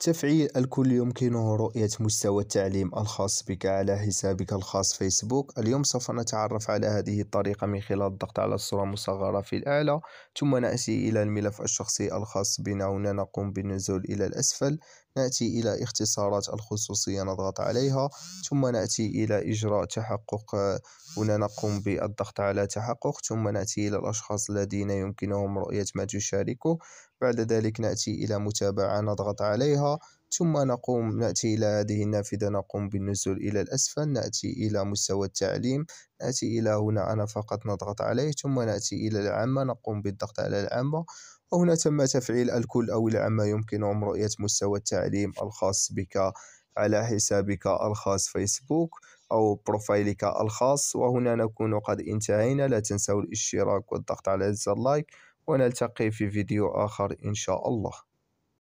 تفعيل الكل يمكنه رؤية مستوى التعليم الخاص بك على حسابك الخاص فيسبوك اليوم سوف نتعرف على هذه الطريقة من خلال الضغط على الصورة المصغرة في الأعلى ثم نأتي إلى الملف الشخصي الخاص بنا هنا نقوم بالنزول إلى الأسفل نأتي إلى اختصارات الخصوصية نضغط عليها ثم نأتي إلى إجراء تحقق هنا نقوم بالضغط على تحقق ثم نأتي إلى الأشخاص الذين يمكنهم رؤية ما تشاركه بعد ذلك نأتي إلى متابعة نضغط عليها ثم نقوم نأتي إلى هذه النافذة نقوم بالنزول إلى الأسفل نأتي إلى مستوى التعليم نأتي إلى هنا أنا فقط نضغط عليه ثم نأتي إلى العامة نقوم بالضغط على العامة وهنا تم تفعيل الكل أو العامة يمكنهم رؤية مستوى التعليم الخاص بك على حسابك الخاص فيسبوك أو بروفايلك الخاص وهنا نكون قد انتهينا لا تنسوا الاشتراك والضغط على زر لايك ونلتقي في فيديو آخر إن شاء الله